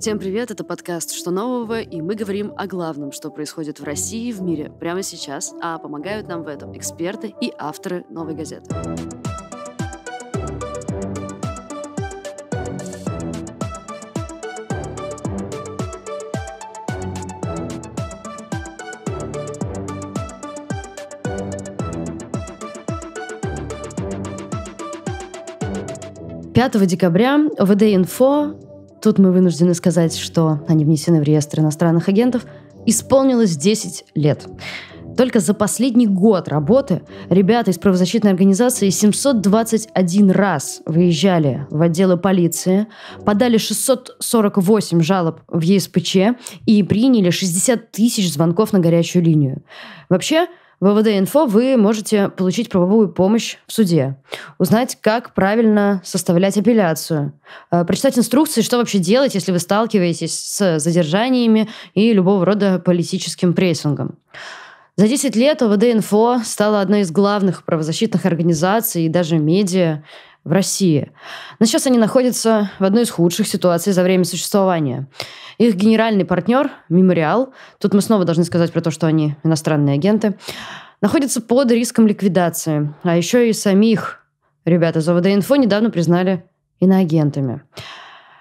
Всем привет, это подкаст «Что нового?» и мы говорим о главном, что происходит в России и в мире прямо сейчас, а помогают нам в этом эксперты и авторы «Новой газеты». 5 декабря ВД-Инфо, тут мы вынуждены сказать, что они внесены в реестр иностранных агентов, исполнилось 10 лет. Только за последний год работы ребята из правозащитной организации 721 раз выезжали в отделы полиции, подали 648 жалоб в ЕСПЧ и приняли 60 тысяч звонков на горячую линию. Вообще, в ВВД-инфо вы можете получить правовую помощь в суде, узнать, как правильно составлять апелляцию, э, прочитать инструкции, что вообще делать, если вы сталкиваетесь с задержаниями и любого рода политическим прессингом. За 10 лет ОВД-инфо стала одной из главных правозащитных организаций и даже медиа, в России. Но сейчас они находятся в одной из худших ситуаций за время существования. Их генеральный партнер, Мемориал, тут мы снова должны сказать про то, что они иностранные агенты, находится под риском ликвидации. А еще и самих ребята из ОВД-инфо недавно признали иноагентами.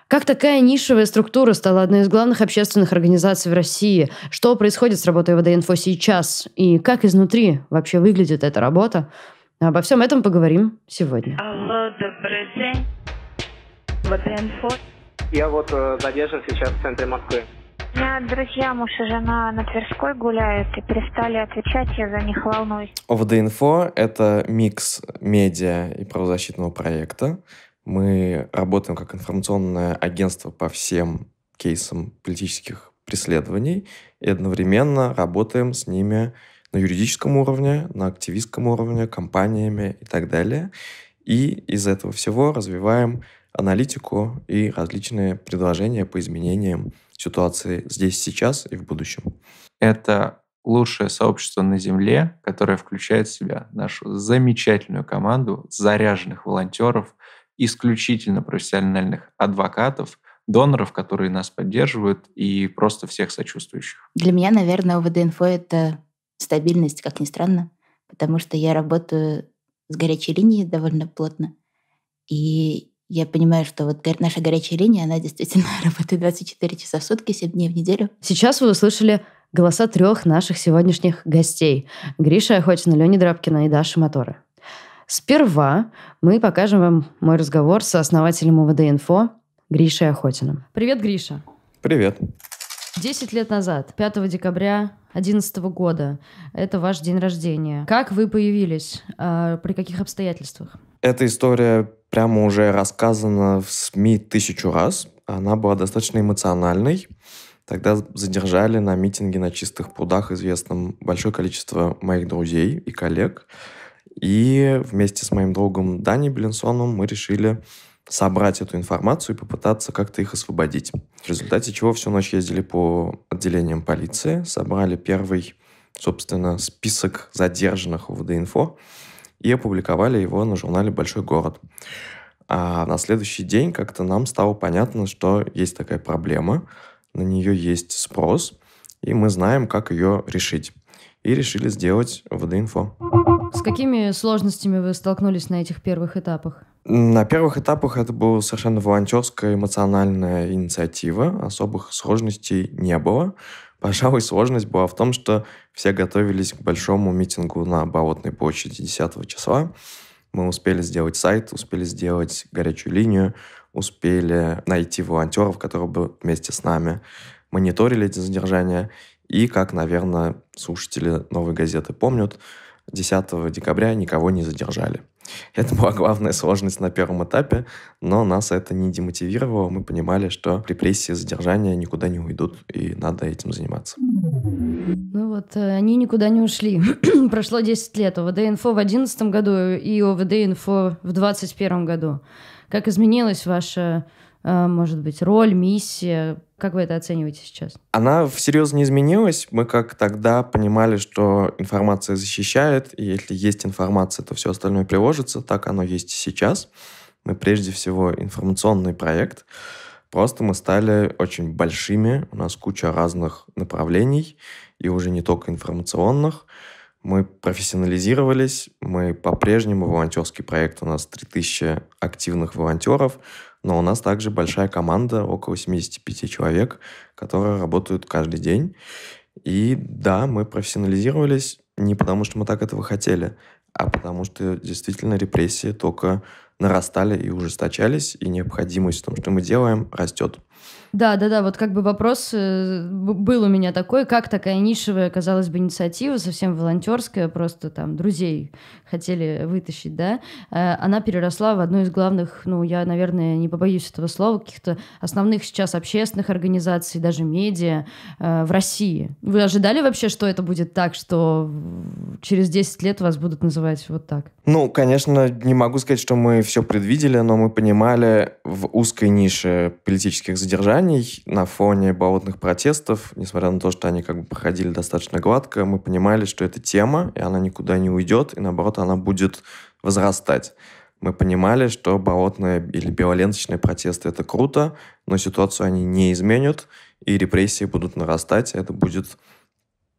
Как такая нишевая структура стала одной из главных общественных организаций в России? Что происходит с работой ВД-инфо сейчас? И как изнутри вообще выглядит эта работа? Обо всем этом поговорим сегодня. Алло, добрый день. вт Я вот э, задержан сейчас в центре Москвы. У меня друзья, муж и жена на Тверской гуляют и перестали отвечать, я за них волнуюсь. ОВД-инфо — это микс медиа и правозащитного проекта. Мы работаем как информационное агентство по всем кейсам политических преследований и одновременно работаем с ними на юридическом уровне, на активистском уровне, компаниями и так далее. И из этого всего развиваем аналитику и различные предложения по изменениям ситуации здесь, сейчас и в будущем. Это лучшее сообщество на Земле, которое включает в себя нашу замечательную команду заряженных волонтеров, исключительно профессиональных адвокатов, доноров, которые нас поддерживают, и просто всех сочувствующих. Для меня, наверное, ОВД-инфо это стабильность, как ни странно, потому что я работаю с горячей линией довольно плотно. И я понимаю, что вот наша горячая линия, она действительно работает 24 часа в сутки, 7 дней в неделю. Сейчас вы услышали голоса трех наших сегодняшних гостей. Гриша Охотина, Лени Драбкина и Даша Моторы. Сперва мы покажем вам мой разговор со основателем УВД-инфо Гришей Охотиным. Привет, Гриша. Привет. 10 лет назад, 5 декабря 2011 года, это ваш день рождения. Как вы появились? А, при каких обстоятельствах? Эта история прямо уже рассказана в СМИ тысячу раз. Она была достаточно эмоциональной. Тогда задержали на митинге на чистых прудах известном большое количество моих друзей и коллег. И вместе с моим другом Дани Блинсоном мы решили собрать эту информацию и попытаться как-то их освободить. В результате чего всю ночь ездили по отделениям полиции, собрали первый, собственно, список задержанных в ВДИНФО и опубликовали его на журнале «Большой город». А на следующий день как-то нам стало понятно, что есть такая проблема, на нее есть спрос, и мы знаем, как ее решить. И решили сделать ВДИНФО. С какими сложностями вы столкнулись на этих первых этапах? На первых этапах это была совершенно волонтерская эмоциональная инициатива, особых сложностей не было. Пожалуй, сложность была в том, что все готовились к большому митингу на Болотной площади 10 числа. Мы успели сделать сайт, успели сделать горячую линию, успели найти волонтеров, которые бы вместе с нами мониторили эти задержания. И, как, наверное, слушатели «Новой газеты» помнят, 10 декабря никого не задержали. Это была главная сложность на первом этапе, но нас это не демотивировало. Мы понимали, что репрессии задержания никуда не уйдут, и надо этим заниматься. Ну вот, э, они никуда не ушли. Прошло 10 лет. ОВД-инфо в 2011 году и ОВД-инфо в 2021 году. Как изменилась ваша, э, может быть, роль, миссия? Как вы это оцениваете сейчас? Она всерьез не изменилась. Мы как тогда понимали, что информация защищает, и если есть информация, то все остальное приложится. Так оно есть и сейчас. Мы прежде всего информационный проект. Просто мы стали очень большими. У нас куча разных направлений, и уже не только информационных. Мы профессионализировались, мы по-прежнему волонтерский проект, у нас 3000 активных волонтеров, но у нас также большая команда, около 75 человек, которые работают каждый день. И да, мы профессионализировались не потому, что мы так этого хотели, а потому что действительно репрессии только нарастали и ужесточались, и необходимость в том, что мы делаем, растет. Да, да, да, вот как бы вопрос э, был у меня такой, как такая нишевая, казалось бы, инициатива, совсем волонтерская, просто там друзей хотели вытащить, да, э, она переросла в одну из главных, ну, я, наверное, не побоюсь этого слова, каких-то основных сейчас общественных организаций, даже медиа э, в России. Вы ожидали вообще, что это будет так, что через 10 лет вас будут называть вот так? Ну, конечно, не могу сказать, что мы все предвидели, но мы понимали в узкой нише политических задержаний, ожиданий на фоне болотных протестов, несмотря на то, что они как бы проходили достаточно гладко, мы понимали, что эта тема, и она никуда не уйдет, и наоборот, она будет возрастать. Мы понимали, что болотные или биоленточные протесты — это круто, но ситуацию они не изменят, и репрессии будут нарастать, это будет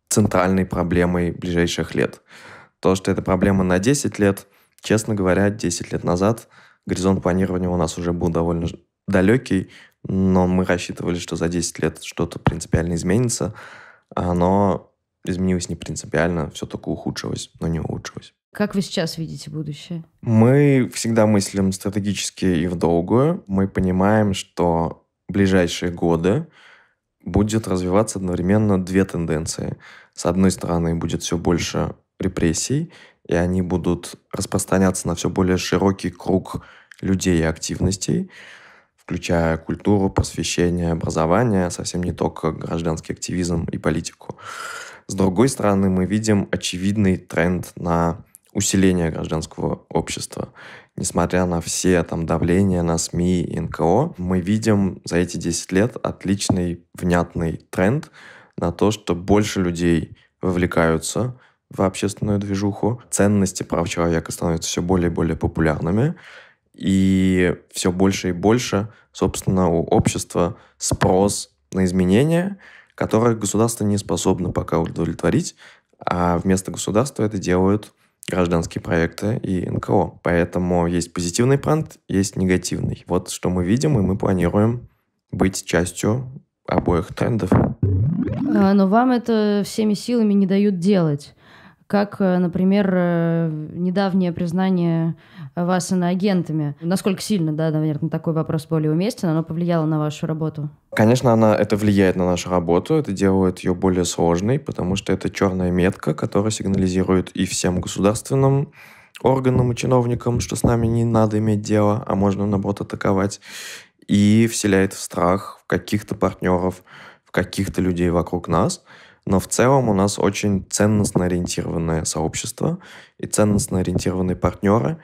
центральной проблемой ближайших лет. То, что это проблема на 10 лет, честно говоря, 10 лет назад горизонт планирования у нас уже был довольно далекий, но мы рассчитывали, что за 10 лет что-то принципиально изменится, а оно изменилось не принципиально, все только ухудшилось, но не улучшилось. Как вы сейчас видите будущее? Мы всегда мыслим стратегически и в долгую. Мы понимаем, что в ближайшие годы будет развиваться одновременно две тенденции. С одной стороны, будет все больше репрессий, и они будут распространяться на все более широкий круг людей и активностей включая культуру, просвещение, образование, совсем не только гражданский активизм и политику. С другой стороны, мы видим очевидный тренд на усиление гражданского общества. Несмотря на все там давления на СМИ и НКО, мы видим за эти 10 лет отличный, внятный тренд на то, что больше людей вовлекаются в общественную движуху, ценности прав человека становятся все более и более популярными, и все больше и больше, собственно, у общества спрос на изменения, которых государство не способно пока удовлетворить, а вместо государства это делают гражданские проекты и НКО. Поэтому есть позитивный прант, есть негативный. Вот что мы видим, и мы планируем быть частью обоих трендов. А, но вам это всеми силами не дают делать как, э, например, э, недавнее признание вас иноагентами. Насколько сильно, да, наверное, такой вопрос более уместен, оно повлияло на вашу работу? Конечно, она, это влияет на нашу работу, это делает ее более сложной, потому что это черная метка, которая сигнализирует и всем государственным органам и чиновникам, что с нами не надо иметь дело, а можно, наоборот, атаковать, и вселяет в страх в каких-то партнеров, в каких-то людей вокруг нас – но в целом у нас очень ценностно ориентированное сообщество и ценностно ориентированные партнеры,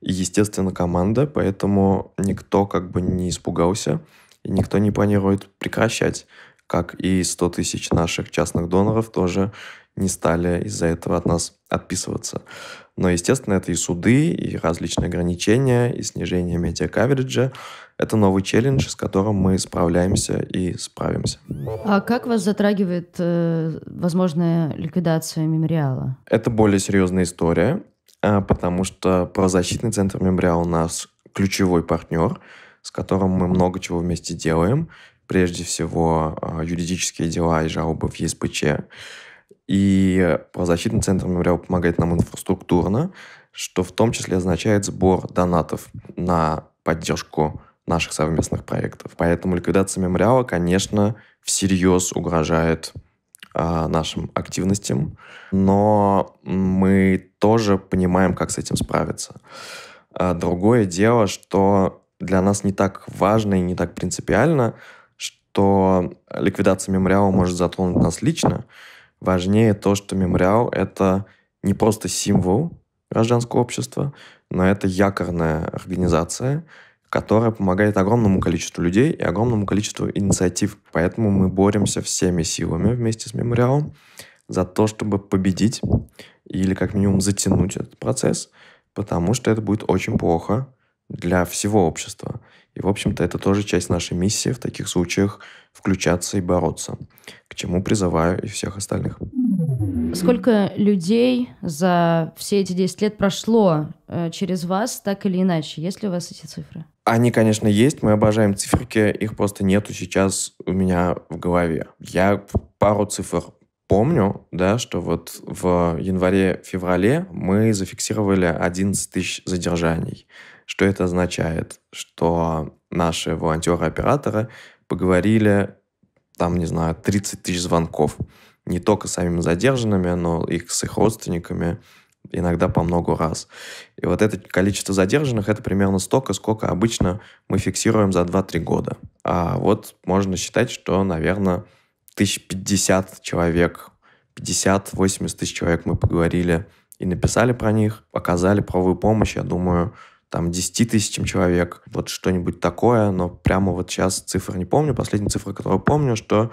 и, естественно, команда, поэтому никто как бы не испугался, и никто не планирует прекращать, как и 100 тысяч наших частных доноров тоже не стали из-за этого от нас отписываться. Но, естественно, это и суды, и различные ограничения, и снижение медиакавериджа. Это новый челлендж, с которым мы справляемся и справимся. А как вас затрагивает э, возможная ликвидация мемориала? Это более серьезная история, а, потому что правозащитный центр мемориал нас ключевой партнер, с которым мы много чего вместе делаем. Прежде всего, а, юридические дела и жалобы в ЕСПЧ. И правозащитный центр мемориал помогает нам инфраструктурно, что в том числе означает сбор донатов на поддержку наших совместных проектов. Поэтому ликвидация мемориала, конечно, всерьез угрожает а, нашим активностям, но мы тоже понимаем, как с этим справиться. А, другое дело, что для нас не так важно и не так принципиально, что ликвидация мемориала может затронуть нас лично. Важнее то, что мемориал — это не просто символ гражданского общества, но это якорная организация, которая помогает огромному количеству людей и огромному количеству инициатив. Поэтому мы боремся всеми силами вместе с мемориалом за то, чтобы победить или как минимум затянуть этот процесс, потому что это будет очень плохо для всего общества. И, в общем-то, это тоже часть нашей миссии в таких случаях включаться и бороться, к чему призываю и всех остальных. Сколько людей за все эти 10 лет прошло э, через вас так или иначе? Есть ли у вас эти цифры? Они, конечно, есть, мы обожаем циферки, их просто нету сейчас у меня в голове. Я пару цифр помню, да, что вот в январе-феврале мы зафиксировали 11 тысяч задержаний. Что это означает? Что наши волонтеры-операторы поговорили, там, не знаю, 30 тысяч звонков. Не только с самими задержанными, но и с их родственниками, иногда по много раз. И вот это количество задержанных, это примерно столько, сколько обычно мы фиксируем за 2-3 года. А вот можно считать, что, наверное, 1050 человек, 50-80 тысяч человек мы поговорили и написали про них, показали правовую помощь, я думаю, там 10 тысячам человек, вот что-нибудь такое, но прямо вот сейчас цифр не помню. Последняя цифра, которую помню, что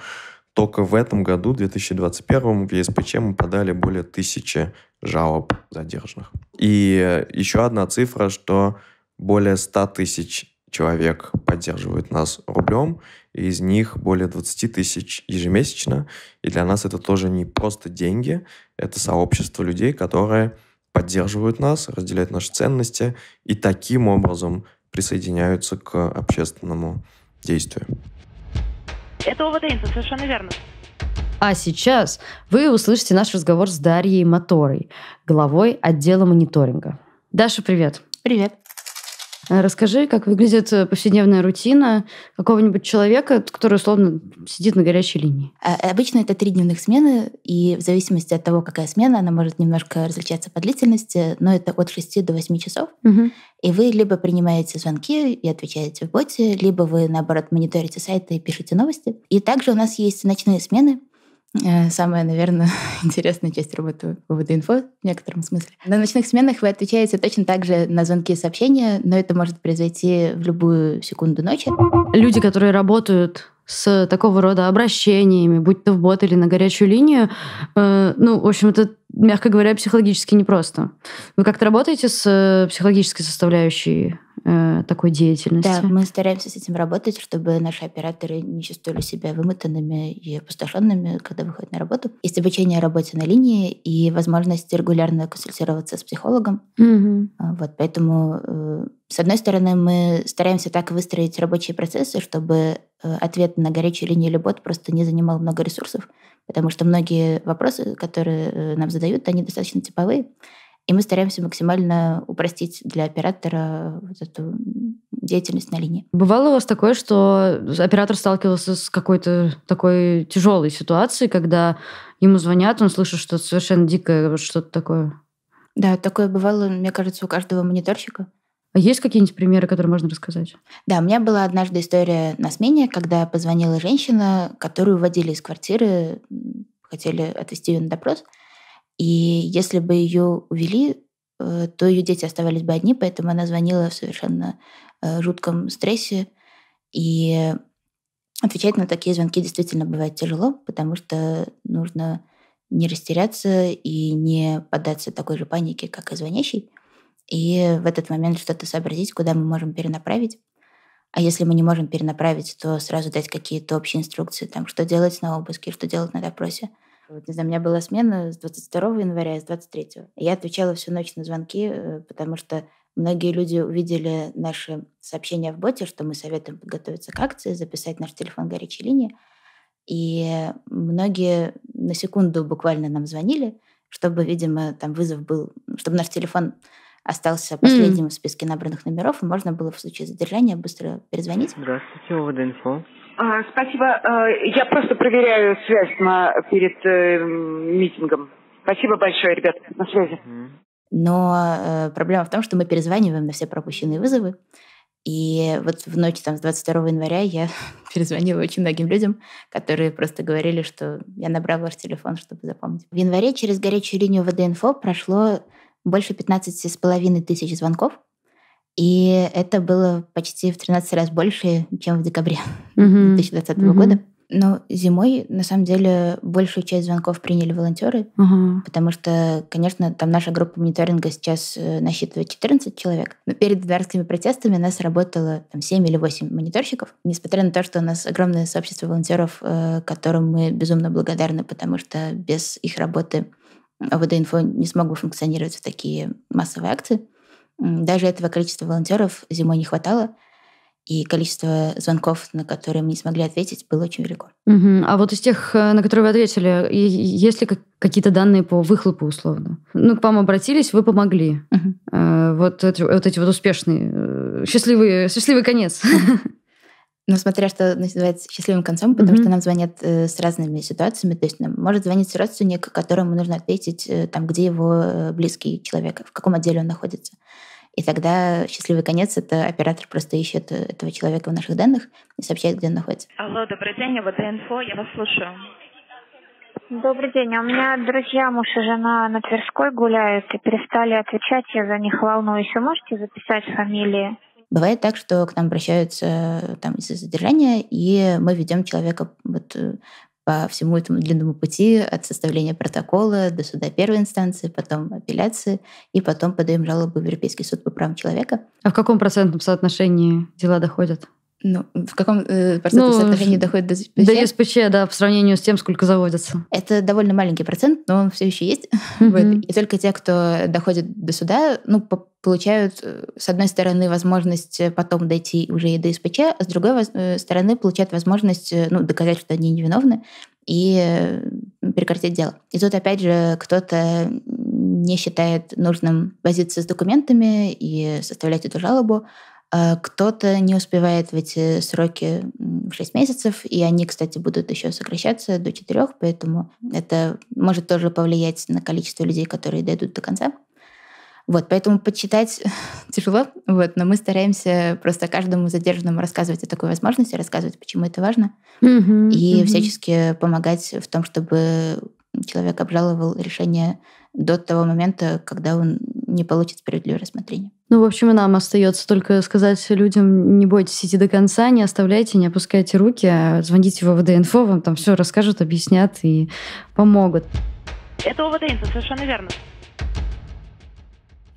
только в этом году, 2021, в ЕСПЧ мы подали более тысячи жалоб задержанных. И э, еще одна цифра, что более 100 тысяч человек поддерживают нас рублем, и из них более 20 тысяч ежемесячно. И для нас это тоже не просто деньги, это сообщество людей, которые поддерживают нас, разделяют наши ценности и таким образом присоединяются к общественному действию. Это Ова Дейнсон, совершенно верно. А сейчас вы услышите наш разговор с Дарьей Моторой, главой отдела мониторинга. Даша, привет. Привет. Э, расскажи, как выглядит э, повседневная рутина какого-нибудь человека, который условно сидит на горячей линии. Э, обычно это три дневных смены, и в зависимости от того, какая смена, она может немножко различаться по длительности, но это от 6 до 8 часов. Угу. И вы либо принимаете звонки и отвечаете в боте, либо вы, наоборот, мониторите сайты и пишете новости. И также у нас есть ночные смены, Э, самая, наверное, интересная часть работы ВВД-инфо в некотором смысле. На ночных сменах вы отвечаете точно так же на звонки и сообщения, но это может произойти в любую секунду ночи. Люди, которые работают с такого рода обращениями, будь то в бот или на горячую линию, э, ну, в общем, это мягко говоря, психологически непросто. Вы как-то работаете с э, психологической составляющей э, такой деятельности? Да, мы стараемся с этим работать, чтобы наши операторы не чувствовали себя вымотанными и опустошенными, когда выходят на работу. Есть обучение работе на линии и возможность регулярно консультироваться с психологом. Угу. Вот, поэтому, э, с одной стороны, мы стараемся так выстроить рабочие процессы, чтобы э, ответ на горячую линию или бот просто не занимал много ресурсов, потому что многие вопросы, которые э, нам задают, задают, они достаточно типовые. И мы стараемся максимально упростить для оператора вот эту деятельность на линии. Бывало у вас такое, что оператор сталкивался с какой-то такой тяжелой ситуацией, когда ему звонят, он слышит что-то совершенно дикое, что-то такое? Да, такое бывало, мне кажется, у каждого мониторщика. А есть какие-нибудь примеры, которые можно рассказать? Да, у меня была однажды история на смене, когда позвонила женщина, которую уводили из квартиры, хотели отвезти ее на допрос – и если бы ее увели, э, то ее дети оставались бы одни, поэтому она звонила в совершенно э, жутком стрессе. И отвечать на такие звонки действительно бывает тяжело, потому что нужно не растеряться и не поддаться такой же панике, как и звонящий. И в этот момент что-то сообразить, куда мы можем перенаправить. А если мы не можем перенаправить, то сразу дать какие-то общие инструкции, там, что делать на обыске, что делать на допросе – вот, не знаю, у меня была смена с 22 января и с 23. Я отвечала всю ночь на звонки, э, потому что многие люди увидели наши сообщения в боте, что мы советуем подготовиться к акции, записать наш телефон горячей линии. И многие на секунду буквально нам звонили, чтобы, видимо, там вызов был, чтобы наш телефон остался последним mm. в списке набранных номеров, и можно было в случае задержания быстро перезвонить. Здравствуйте, ОВД-инфо. А, спасибо. Э, я просто проверяю связь на, перед э, митингом. Спасибо большое, ребят. На связи. Но э, проблема в том, что мы перезваниваем на все пропущенные вызовы. И вот в ночь там, с 22 января я перезвонила очень многим людям, которые просто говорили, что я набрала ваш телефон, чтобы запомнить. В январе через горячую линию вд прошло больше 15 с половиной тысяч звонков. И это было почти в 13 раз больше, чем в декабре mm-hmm. 2020 mm-hmm. года. Но зимой, на самом деле, большую часть звонков приняли волонтеры, uh-huh. потому что, конечно, там наша группа мониторинга сейчас э, насчитывает 14 человек. Но перед дворскими протестами у нас работало там, 7 или 8 мониторщиков, несмотря на то, что у нас огромное сообщество волонтеров, э, которым мы безумно благодарны, потому что без их работы ОВД-инфо не смог бы функционировать в такие массовые акции. Даже этого количества волонтеров зимой не хватало, и количество звонков, на которые мы не смогли ответить, было очень велико. Угу. А вот из тех, э, на которые вы ответили, есть ли какие-то данные по выхлопу условно? Ну, к вам обратились, вы помогли. Угу. вот, эти, вот эти вот успешные, э, счастливые, счастливый конец. Угу. Ну, смотря что называется счастливым концом, потому что нам звонят с разными ситуациями. То есть нам может звонить родственник, которому нужно ответить, там, где его близкий человек, в каком отделе он находится. И тогда счастливый конец — это оператор просто ищет э, этого человека в наших данных и сообщает, где он находится. Алло, добрый день, я ВД-инфо, я вас слушаю. Добрый день. А у меня друзья, муж и жена на Тверской гуляют и перестали отвечать. Я за них волнуюсь. Вы можете записать фамилии? Бывает так, что к нам обращаются э, там из-за задержания, и мы ведем человека вот, э, по всему этому длинному пути от составления протокола до суда первой инстанции, потом апелляции, и потом подаем жалобу в Европейский суд по правам человека. А в каком процентном соотношении дела доходят? Ну, в каком э, процентном ну, соотношении доходит до ЮСПЧ? До ЮСПЧ, да, в сравнению с тем, сколько заводится. Это довольно маленький процент, но он все еще есть. Mm-hmm. Вот. И только те, кто доходит до суда, ну, получают, э, с одной стороны, возможность э, потом дойти уже и до ЮСПЧ, а с другой э, стороны, получают возможность ну, доказать, что они невиновны, и прекратить дело. И тут, опять же, кто-то не считает нужным возиться с документами и составлять эту жалобу, Э, кто-то не успевает в эти сроки в 6 месяцев, и они, кстати, будут еще сокращаться до 4, поэтому это может тоже повлиять на количество людей, которые дойдут до конца. Вот, поэтому подсчитать тяжело, вот, но мы стараемся просто каждому задержанному рассказывать о такой возможности, рассказывать, почему это важно, mm-hmm, и mm-hmm. всячески помогать в том, чтобы человек обжаловал решение до того момента, когда он не получит справедливое рассмотрение. Ну, в общем, и нам остается только сказать людям, не бойтесь идти до конца, не оставляйте, не опускайте руки, а звоните в ОВД-инфо, вам там все расскажут, объяснят и помогут. Это ОВД-инфо, совершенно верно.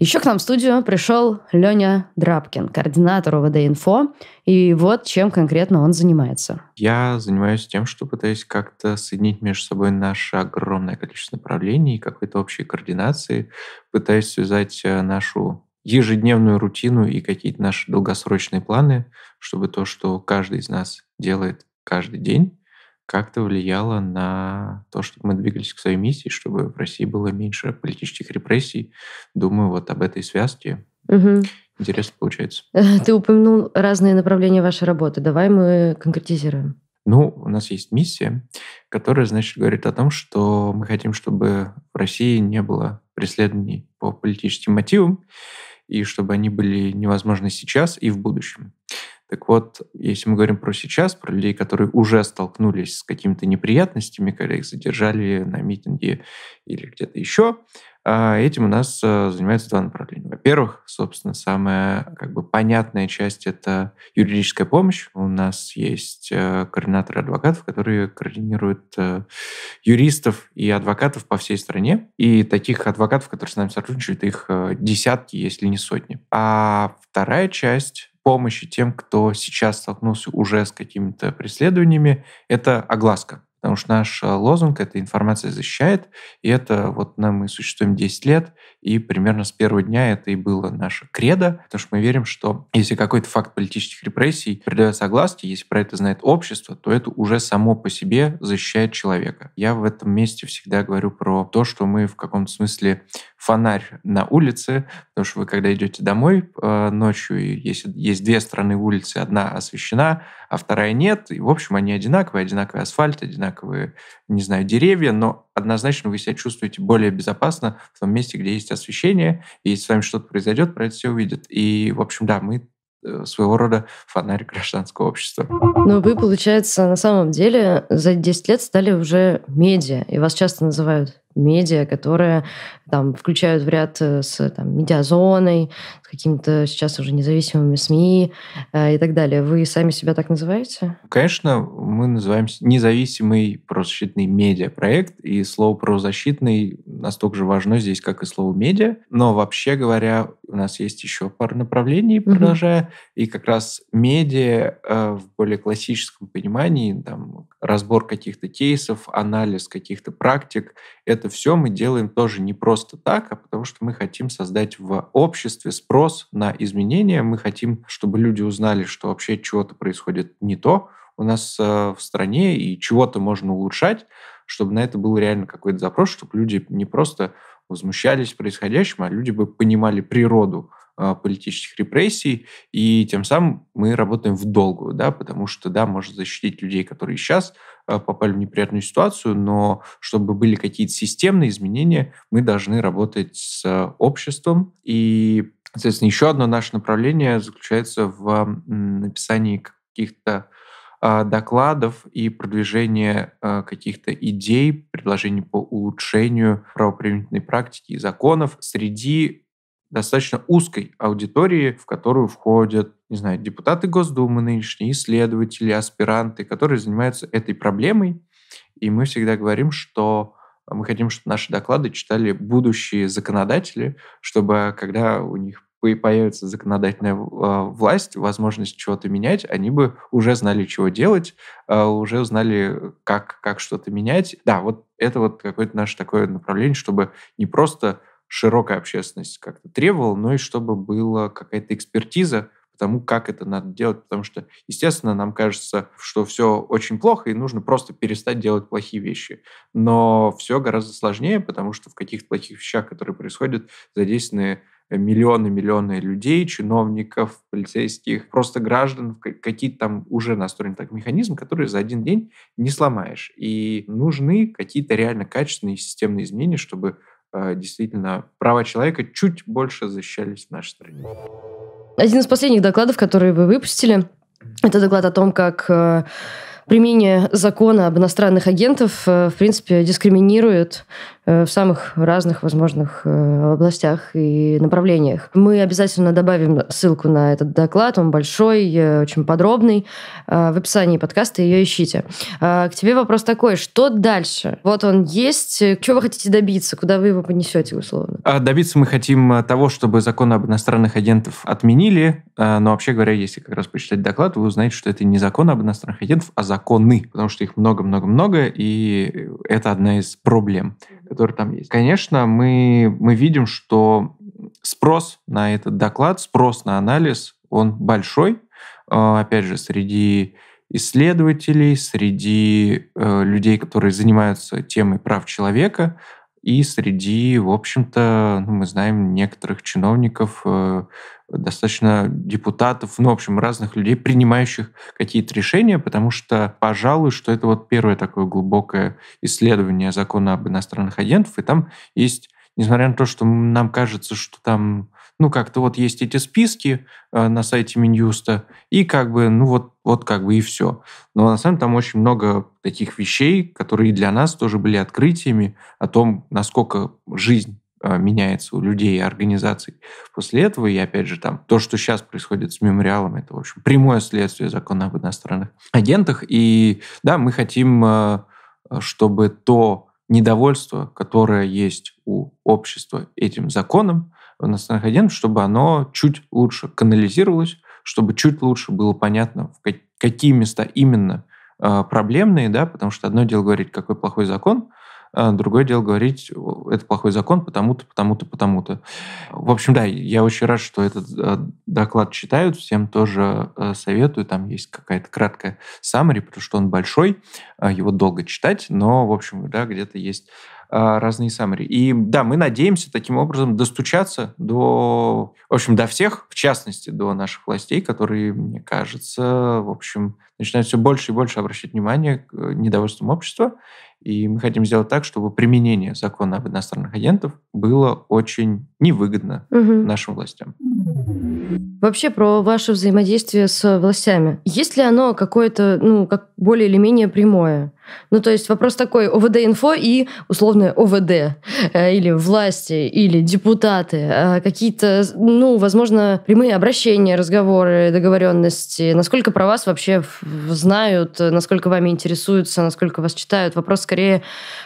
Еще к нам в студию пришел Леня Драбкин, координатор ОВД «Инфо». И вот чем конкретно он занимается. Я занимаюсь тем, что пытаюсь как-то соединить между собой наше огромное количество направлений, какой-то общей координации, пытаюсь связать э, нашу ежедневную рутину и какие-то наши долгосрочные планы, чтобы то, что каждый из нас делает каждый день, как это влияло на то, чтобы мы двигались к своей миссии, чтобы в России было меньше политических репрессий. Думаю, вот об этой связке. Угу. Интересно получается. Э, ты упомянул разные направления вашей работы. Давай мы конкретизируем. Ну, у нас есть миссия, которая, значит, говорит о том, что мы хотим, чтобы в России не было преследований по политическим мотивам, и чтобы они были невозможны сейчас и в будущем. Так вот, если мы говорим про сейчас, про людей, которые уже столкнулись с какими-то неприятностями, их задержали на митинге или где-то еще, а, этим у нас а, занимаются два направления. Во-первых, собственно, самая как бы понятная часть — это юридическая помощь. У нас есть а, координаторы адвокатов, которые координируют юристов и адвокатов по всей стране. И таких адвокатов, которые с нами сотрудничают, их десятки, если не сотни. А вторая часть помощи тем, кто сейчас столкнулся уже с какими-то преследованиями, это огласка потому что наш э, лозунг — это информация защищает, и это вот нам мы существуем 10 лет, и примерно с первого дня это и было наше кредо, потому что мы верим, что если какой-то факт политических репрессий придается согласие если про это знает общество, то это уже само по себе защищает человека. Я в этом месте всегда говорю про то, что мы в каком-то смысле фонарь на улице, потому что вы когда идете домой э, ночью, и если есть две стороны улицы, одна освещена, а вторая нет, и в общем они одинаковые, одинаковый асфальт, одинаковые одинаковые, не знаю, деревья, но однозначно вы себя чувствуете более безопасно в том месте, где есть освещение, и если с вами что-то произойдет, про это все увидят. И, в общем, да, мы э, своего рода фонарь гражданского общества. Но вы, получается, на самом деле за 10 лет стали уже медиа, и вас часто называют медиа, которые там включают в ряд э, с там, медиазоной, с какими-то сейчас уже независимыми СМИ э, и так далее. Вы сами себя так называете? Конечно, мы называемся независимый правозащитный медиапроект, и слово правозащитный настолько же важно здесь, как и слово медиа. Но вообще говоря, у нас есть еще пару направлений, угу. продолжая, и как раз медиа э, в более классическом понимании, там разбор каких-то кейсов, анализ каких-то практик, это все мы делаем тоже не просто так, а потому что мы хотим создать в обществе спрос на изменения, мы хотим, чтобы люди узнали, что вообще чего-то происходит не то у нас э, в стране и чего-то можно улучшать, чтобы на это был реально какой-то запрос, чтобы люди не просто возмущались происходящим, а люди бы понимали природу а, политических репрессий, и тем самым мы работаем в долгую, да, потому что, да, может защитить людей, которые сейчас а, попали в неприятную ситуацию, но чтобы были какие-то системные изменения, мы должны работать с а, обществом. И, соответственно, еще одно наше направление заключается в написании каких-то докладов и продвижение каких-то идей, предложений по улучшению правоприменительной практики и законов среди достаточно узкой аудитории, в которую входят, не знаю, депутаты Госдумы нынешние, исследователи, аспиранты, которые занимаются этой проблемой. И мы всегда говорим, что мы хотим, чтобы наши доклады читали будущие законодатели, чтобы когда у них появится законодательная а, власть, возможность чего-то менять, они бы уже знали, чего делать, а, уже узнали, как, как что-то менять. Да, вот это вот какое-то наше такое направление, чтобы не просто широкая общественность как-то требовала, но и чтобы была какая-то экспертиза по тому, как это надо делать, потому что, естественно, нам кажется, что все очень плохо, и нужно просто перестать делать плохие вещи. Но все гораздо сложнее, потому что в каких-то плохих вещах, которые происходят, задействованы миллионы-миллионы людей, чиновников, полицейских, просто граждан, какие-то там уже настроен так механизм, который за один день не сломаешь. И нужны какие-то реально качественные системные изменения, чтобы Э, действительно права человека чуть больше защищались в нашей стране. Один из последних докладов, которые вы выпустили, это доклад о том, как э, применение закона об иностранных агентов, э, в принципе, дискриминирует Э, в самых разных возможных э, областях и направлениях. Мы обязательно добавим ссылку на этот доклад, он большой, э, очень подробный. В описании подкаста ее ищите. К тебе вопрос такой, что дальше? Вот он есть, чего вы хотите добиться, куда вы его понесете, условно? А, добиться мы хотим того, чтобы закон об иностранных агентов отменили, но вообще говоря, если как раз почитать доклад, вы узнаете, что это не закон об иностранных агентов, а законы, потому что их много-много-много, и это одна из проблем которые там есть. Конечно, мы, мы видим, что спрос на этот доклад, спрос на анализ, он большой. А, опять же, среди исследователей, среди э, людей, которые занимаются темой прав человека, и среди, в общем-то, ну, мы знаем некоторых чиновников, э, достаточно депутатов, ну, в общем, разных людей, принимающих какие-то решения, потому что, пожалуй, что это вот первое такое глубокое исследование закона об иностранных агентах, и там есть несмотря на то, что нам кажется, что там ну как-то вот есть эти списки э, на сайте Минюста, и как бы, ну вот, вот как бы и все. Но на самом деле там очень много таких вещей, которые для нас тоже были открытиями о том, насколько жизнь э, меняется у людей и организаций. После этого, и опять же, там, то, что сейчас происходит с мемориалом, это, в общем, прямое следствие закона об иностранных агентах. И да, мы хотим, э, чтобы то недовольство, которое есть у общества этим законом, настроение, чтобы оно чуть лучше канализировалось, чтобы чуть лучше было понятно, в какие места именно а, проблемные, да, потому что одно дело говорить, какой плохой закон, а другое дело говорить, это плохой закон, потому-то, потому-то, потому-то. В общем, да, я очень рад, что этот а, доклад читают, всем тоже а, советую, там есть какая-то краткая summary, потому что он большой, его долго читать, но, в общем, да, где-то есть а, разные саммари. И да, мы надеемся таким образом достучаться до, в общем, до всех, в частности, до наших властей, которые, мне кажется, в общем, начинают все больше и больше обращать внимание к э, недовольствам общества. И мы хотим сделать так, чтобы применение закона об иностранных агентов было очень невыгодно угу. нашим властям. Вообще про ваше взаимодействие с властями. Есть ли оно какое-то, ну, как более или менее прямое? Ну, то есть вопрос такой, ОВД-инфо и условное ОВД, э, или власти, или депутаты, э, какие-то, ну, возможно, прямые обращения, разговоры, договоренности, насколько про вас вообще знают, насколько вами интересуются, насколько вас читают. Вопрос скорее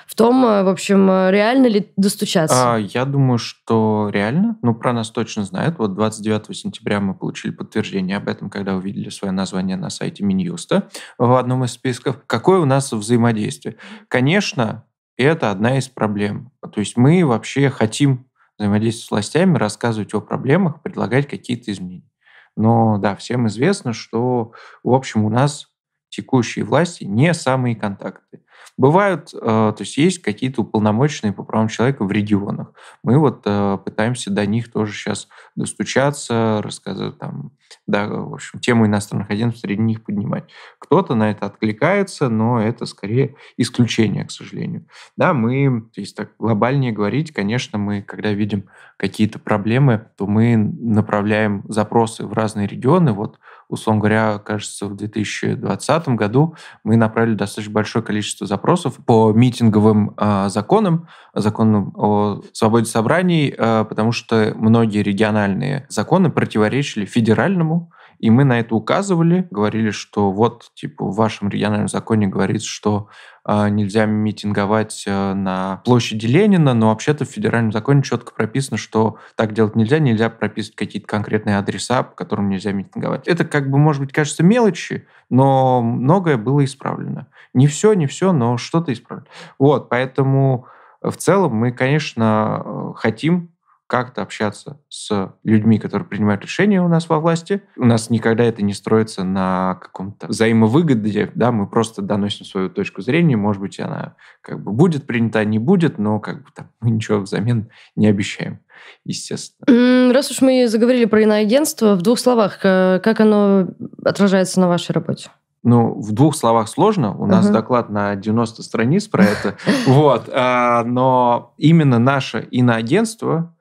в том, э, в общем, реально ли достучаться? А, я думаю, что реально. Ну, про нас точно знают. Вот 29 сентября мы получили подтверждение об этом, когда увидели свое название на сайте Минюста в одном из списков. Какой у нас в взаимодействия. Конечно, это одна из проблем. То есть мы вообще хотим взаимодействовать с властями, рассказывать о проблемах, предлагать какие-то изменения. Но да, всем известно, что, в общем, у нас текущие власти не самые контакты. Бывают, э, то есть есть какие-то уполномоченные по правам человека в регионах. Мы вот э, пытаемся до них тоже сейчас достучаться, рассказывать там, да, в общем, тему иностранных агентов среди них поднимать. Кто-то на это откликается, но это скорее исключение, к сожалению. Да, мы, то есть так глобальнее говорить, конечно, мы, когда видим какие-то проблемы, то мы направляем запросы в разные регионы. Вот условно говоря, кажется, в 2020 году мы направили достаточно большое количество запросов по митинговым э, законам, законам о свободе собраний, э, потому что многие региональные законы противоречили федеральному, и мы на это указывали, говорили, что вот, типа, в вашем региональном законе говорится, что э, нельзя митинговать э, на площади Ленина, но вообще-то в федеральном законе четко прописано, что так делать нельзя, нельзя прописывать какие-то конкретные адреса, по которым нельзя митинговать. Это, как бы, может быть, кажется мелочи, но многое было исправлено. Не все, не все, но что-то исправлено. Вот, поэтому э, в целом мы, конечно, э, хотим как-то общаться с людьми, которые принимают решения у нас во власти. У нас никогда это не строится на каком-то взаимовыгоде, да, мы просто доносим свою точку зрения, может быть, она как бы будет принята, не будет, но как бы там мы ничего взамен не обещаем, естественно. Раз уж мы заговорили про иноагентство, в двух словах, э, как оно отражается на вашей работе? ну, в двух словах сложно. У uh-huh. нас доклад на 90 страниц про это. Вот. А, но именно наше иноагентство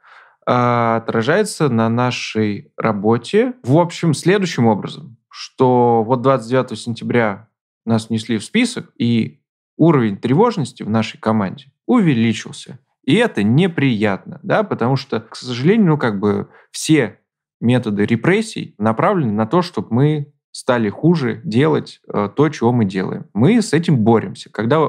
а, отражается на нашей работе. В общем, следующим образом, что вот 29 сентября нас внесли в список, и уровень тревожности в нашей команде увеличился. И это неприятно, да, потому что, к сожалению, ну, как бы все методы репрессий направлены на то, чтобы мы стали хуже делать э, то, чего мы делаем. Мы с этим боремся. Когда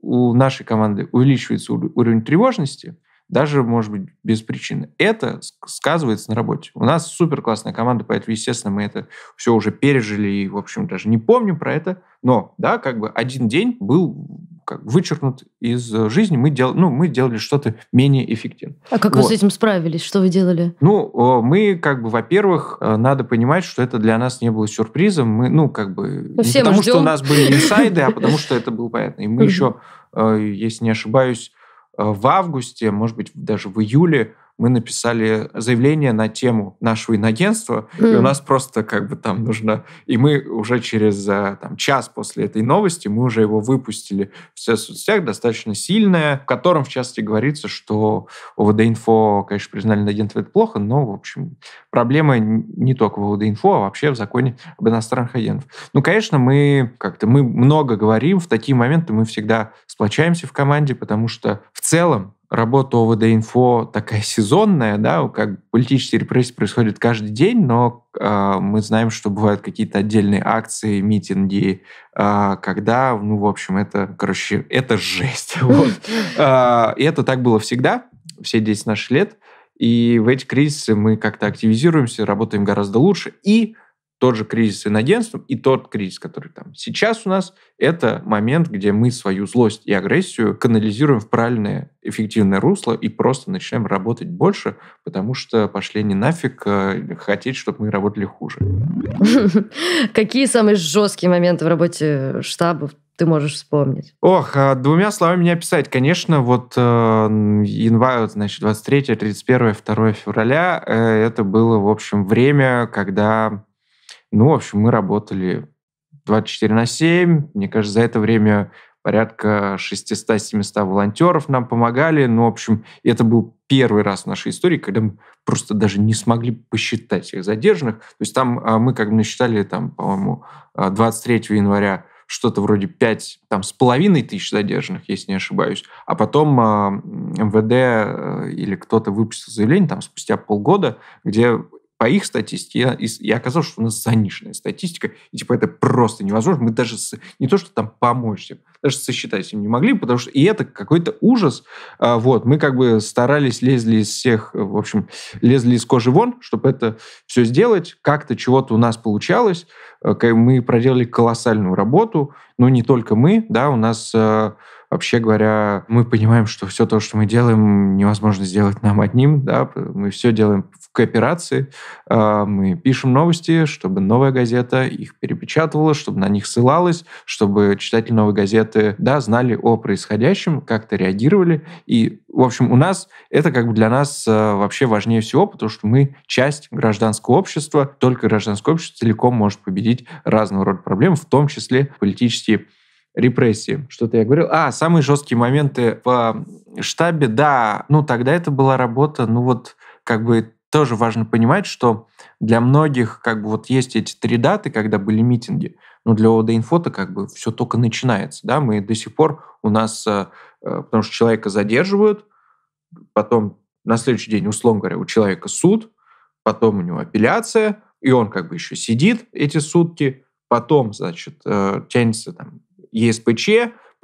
у нашей команды увеличивается уровень тревожности, даже, может быть, без причины. Это сказывается на работе. У нас супер классная команда, поэтому, естественно, мы это все уже пережили и, в общем, даже не помним про это. Но, да, как бы один день был как вычеркнут из э, жизни, мы, дел, ну, мы делали что-то менее эффективно. А как вот. вы с этим справились? Что вы делали? Ну, мы как бы, во-первых, э, надо понимать, что это для нас не было сюрпризом. Мы, ну, как бы, ну, не потому ждем. что у нас были инсайды, а потому что это было понятно. И мы еще, э, если не ошибаюсь, Э, в августе, может быть, даже в июле мы написали заявление на тему нашего инагентства, mm. и у нас просто как бы там нужно... И мы уже через э, там, час после этой новости, мы уже его выпустили в соцсетях, достаточно сильное, в котором, в частности, говорится, что ОВД-инфо, конечно, признали инагентство, это плохо, но, в общем, проблема не только в ОВД-инфо, а вообще в законе об иностранных агентах. Ну, конечно, мы как-то мы много говорим, в такие моменты мы всегда сплочаемся в команде, потому что в целом работа ОВД-инфо такая сезонная, да, как политические репрессии происходят каждый день, но э, мы знаем, что бывают какие-то отдельные акции, митинги, э, когда, ну, в общем, это, короче, это жесть. А, и это так было всегда, все 10 наших лет. И в эти кризисы мы как-то активизируемся, работаем гораздо лучше. И тот же кризис с иногенством и тот кризис, который там сейчас у нас, это момент, где мы свою злость и агрессию канализируем в правильное, эффективное русло и просто начинаем работать больше, потому что пошли не нафиг э, хотеть, чтобы мы работали хуже. Какие самые жесткие моменты в работе штабов ты можешь вспомнить? Ох, э, двумя словами не описать, Конечно, вот э, январь, значит, 23, 31, 2 февраля, э, это было, в общем, время, когда ну, в общем, мы работали 24 на 7. Мне кажется, за это время порядка 600-700 волонтеров нам помогали. Ну, в общем, это был первый раз в нашей истории, когда мы просто даже не смогли посчитать всех задержанных. То есть там а, мы как бы насчитали, там, по-моему, 23 а, января что-то вроде 5 там, с половиной тысяч задержанных, если не ошибаюсь. А потом а, МВД э, или кто-то выпустил заявление там спустя полгода, где по их статистике, я, я оказалось, что у нас заниженная статистика, и типа это просто невозможно. Мы даже с, не то, что там помочь им, даже сосчитать им не могли, потому что и это какой-то ужас. А, вот, мы как бы старались, лезли из всех, в общем, лезли из кожи вон, чтобы это все сделать. Как-то чего-то у нас получалось. А, мы проделали колоссальную работу, но не только мы, да, у нас а, вообще говоря, мы понимаем, что все то, что мы делаем, невозможно сделать нам одним, да, мы все делаем кооперации. А, мы пишем новости, чтобы новая газета их перепечатывала, чтобы на них ссылалась, чтобы читатели новой газеты, да, знали о происходящем, как-то реагировали. И, в общем, у нас это как бы для нас э, вообще важнее всего, потому что мы часть гражданского общества. Только гражданское общество целиком может победить разного рода проблем, в том числе политические репрессии. Что-то я говорил. А, самые жесткие моменты в штабе, да, ну тогда это была работа, ну вот как бы тоже важно понимать, что для многих как бы вот есть эти три даты, когда были митинги, но для ООД Инфото как бы все только начинается, да, мы до сих пор у нас, э, э, потому что человека задерживают, потом на следующий день, условно говоря, у человека суд, потом у него апелляция, и он как бы еще сидит эти сутки, потом, значит, э, тянется там ЕСПЧ,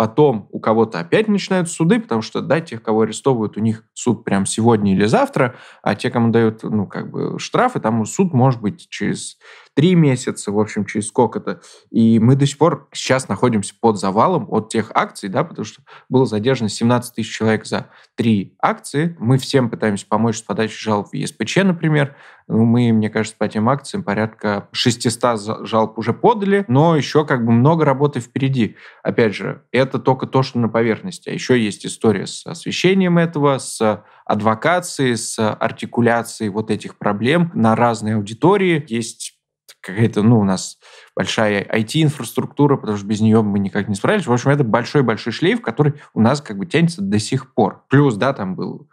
потом у кого-то опять начинают суды, потому что, да, тех, кого арестовывают, у них суд прям сегодня или завтра, а те, кому дают, ну, как бы штрафы, там суд может быть через три месяца, в общем, через сколько-то. И мы до сих пор сейчас находимся под завалом от тех акций, да, потому что было задержано 17 тысяч человек за три акции. Мы всем пытаемся помочь с подачей жалоб в ЕСПЧ, например. Ну Мы, мне кажется, по тем акциям порядка 600 жалоб уже подали, но еще как бы много работы впереди. Опять же, это это только то, что на поверхности. А еще есть история с освещением этого, с адвокацией, с артикуляцией вот этих проблем на разные аудитории. Есть какая-то, ну, у нас большая IT-инфраструктура, потому что без нее мы никак не справились. В общем, это большой-большой шлейф, который у нас как бы тянется до сих пор. Плюс, да, там был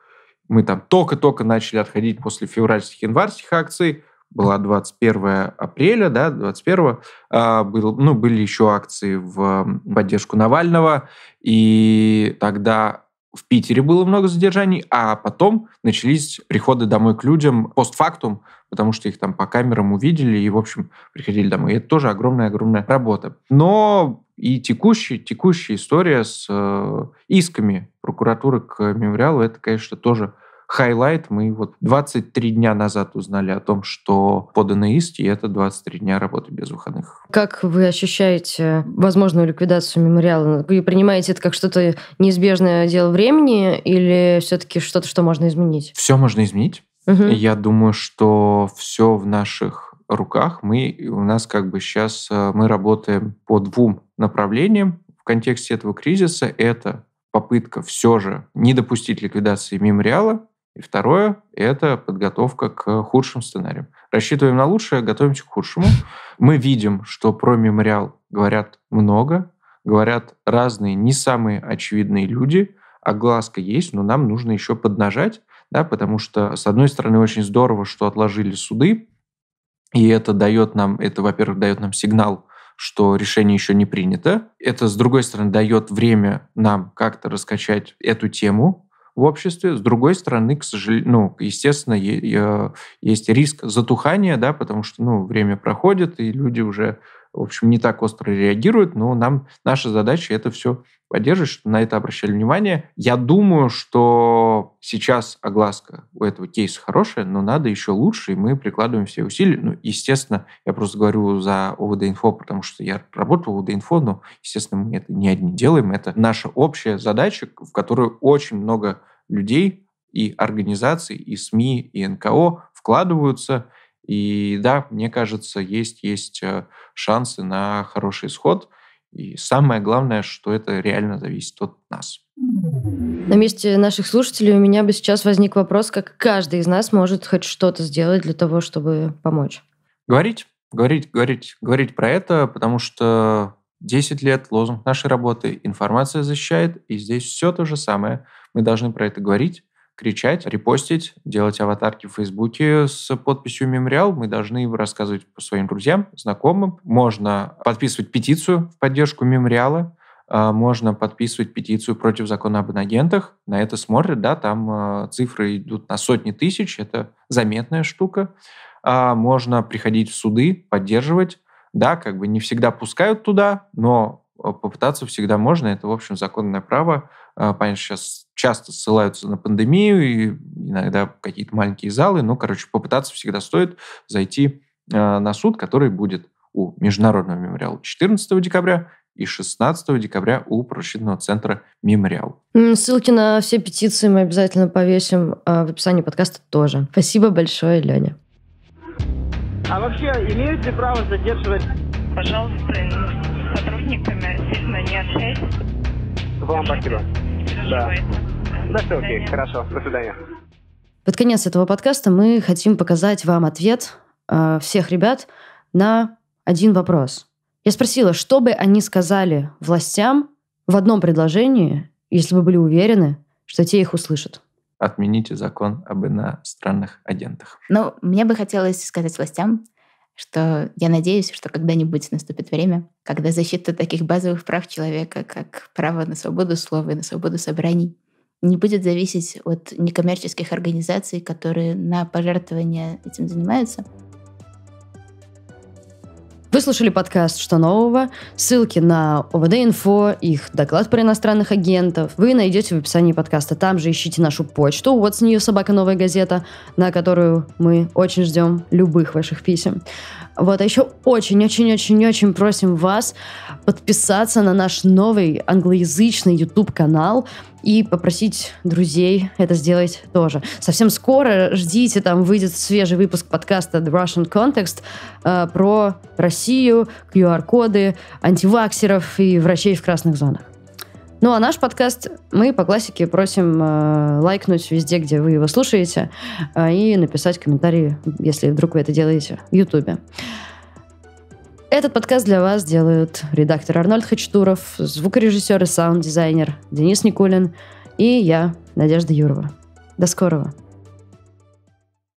мы там только-только начали отходить после февральских январских акций, была 21 апреля, да, 21 э, а, был, ну, были еще акции в поддержку Навального, и тогда в Питере было много задержаний, а потом начались приходы домой к людям постфактум, потому что их там по камерам увидели и, в общем, приходили домой. И это тоже огромная-огромная работа. Но и текущая, текущая история с э, исками прокуратуры к мемориалу, это, конечно, тоже хайлайт. Мы вот 23 дня назад узнали о том, что поданы иски, и это 23 дня работы без выходных. Как вы ощущаете возможную ликвидацию мемориала? Вы принимаете это как что-то неизбежное дело времени или все-таки что-то, что можно изменить? Все можно изменить. Угу. Я думаю, что все в наших руках. Мы, у нас как бы сейчас э, мы работаем по двум направлениям в контексте этого кризиса. Это попытка все же не допустить ликвидации мемориала, и второе – это подготовка к худшим сценариям. Рассчитываем на лучшее, готовимся к худшему. Мы видим, что про мемориал говорят много, говорят разные, не самые очевидные люди, а глазка есть, но нам нужно еще поднажать, да, потому что, с одной стороны, очень здорово, что отложили суды, и это дает нам, это, во-первых, дает нам сигнал, что решение еще не принято. Это, с другой стороны, дает время нам как-то раскачать эту тему, в обществе. С другой стороны, к сожалению, ну, естественно, есть риск затухания, да, потому что ну, время проходит, и люди уже в общем, не так остро реагируют, но нам наша задача это все поддерживать, что на это обращали внимание. Я думаю, что сейчас огласка у этого кейса хорошая, но надо еще лучше, и мы прикладываем все усилия. Ну, естественно, я просто говорю за ОВД-инфо, потому что я работал в ОВД-инфо, но, естественно, мы это не одни делаем. Это наша общая задача, в которую очень много людей и организаций, и СМИ, и НКО вкладываются – и да, мне кажется, есть, есть э, шансы на хороший исход. И самое главное, что это реально зависит от нас. На месте наших слушателей у меня бы сейчас возник вопрос, как каждый из нас может хоть что-то сделать для того, чтобы помочь. Говорить, говорить, говорить, говорить про это, потому что 10 лет лозунг нашей работы «Информация защищает», и здесь все то же самое. Мы должны про это говорить, кричать, репостить, делать аватарки в Фейсбуке с подписью «Мемориал». Мы должны рассказывать своим друзьям, знакомым. Можно подписывать петицию в поддержку «Мемориала», а, можно подписывать петицию против закона об инагентах. На это смотрят, да, там а, цифры идут на сотни тысяч, это заметная штука. А, можно приходить в суды, поддерживать. Да, как бы не всегда пускают туда, но а, попытаться всегда можно. Это, в общем, законное право. А, понятно, сейчас часто ссылаются на пандемию и иногда какие-то маленькие залы. но, короче, попытаться всегда стоит зайти а, на суд, который будет у Международного мемориала 14 декабря и 16 декабря у прощенного центра «Мемориал». Ссылки на все петиции мы обязательно повесим в описании подкаста тоже. Спасибо большое, Леня. А вообще, имеете право задерживать? Пожалуйста, сотрудниками сильно не общайтесь. Вам спасибо. Да. Да, все окей, хорошо. До свидания. Под конец этого подкаста мы хотим показать вам ответ э, всех ребят на один вопрос. Я спросила, что бы они сказали властям в одном предложении, если бы были уверены, что те их услышат. Отмените закон об иностранных агентах. Ну, мне бы хотелось сказать властям, что я надеюсь, что когда-нибудь наступит время, когда защита таких базовых прав человека, как право на свободу слова и на свободу собраний, не будет зависеть от некоммерческих организаций, которые на пожертвования этим занимаются, вы слушали подкаст «Что нового?». Ссылки на ОВД-инфо, их доклад про иностранных агентов вы найдете в описании подкаста. Там же ищите нашу почту «Вот с нее собака новая газета», на которую мы очень ждем любых ваших писем. Вот, а еще очень-очень-очень-очень просим вас подписаться на наш новый англоязычный YouTube-канал и попросить друзей это сделать тоже. Совсем скоро ждите, там выйдет свежий выпуск подкаста The Russian Context э, про Россию, QR-коды, антиваксеров и врачей в красных зонах. Ну а наш подкаст мы по классике просим э, лайкнуть везде, где вы его слушаете, э, и написать комментарии, если вдруг вы это делаете в Ютубе. Этот подкаст для вас делают редактор Арнольд Хачатуров, звукорежиссер и саунд-дизайнер Денис Никулин и я, Надежда Юрова. До скорого!